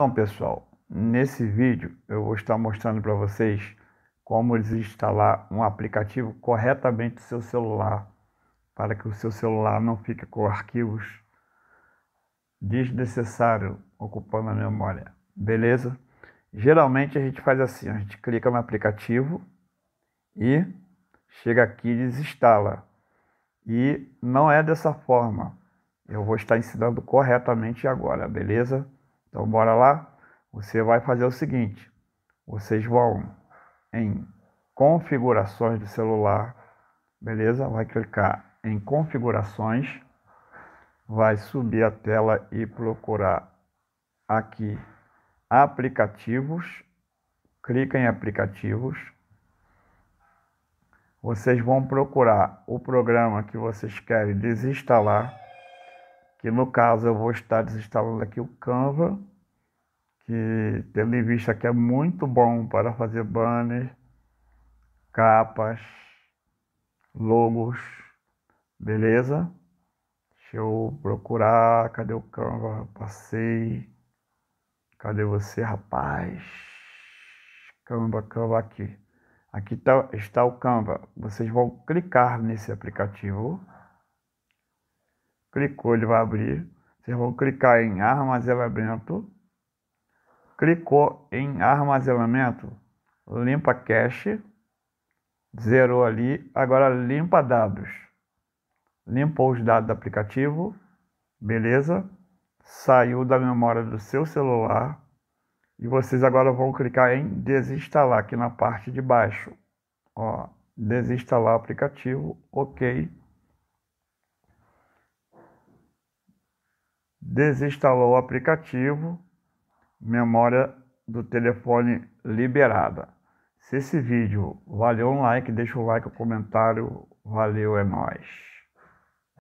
Então, pessoal, nesse vídeo eu vou estar mostrando para vocês como desinstalar um aplicativo corretamente do seu celular para que o seu celular não fique com arquivos desnecessários ocupando a memória, beleza? Geralmente a gente faz assim, a gente clica no aplicativo e chega aqui e desinstala. E não é dessa forma. Eu vou estar ensinando corretamente agora, beleza? Então bora lá? Você vai fazer o seguinte: vocês vão em configurações do celular, beleza? Vai clicar em configurações, vai subir a tela e procurar aqui aplicativos, clica em aplicativos. Vocês vão procurar o programa que vocês querem desinstalar que no caso eu vou estar desinstalando aqui o Canva, que tendo em vista que é muito bom para fazer banners, capas, logos, beleza? Deixa eu procurar, cadê o Canva? Passei. Cadê você, rapaz? Canva, Canva aqui. Aqui tá, está o Canva. Vocês vão clicar nesse aplicativo Clicou, ele vai abrir. Vocês vão clicar em armazenamento. Clicou em armazenamento, limpa cache. Zerou ali, agora limpa dados. Limpou os dados do aplicativo. Beleza? Saiu da memória do seu celular. E vocês agora vão clicar em desinstalar aqui na parte de baixo. Ó, desinstalar o aplicativo, OK. desinstalou o aplicativo, memória do telefone liberada. Se esse vídeo valeu um like, deixa o like, o comentário, valeu, é nóis.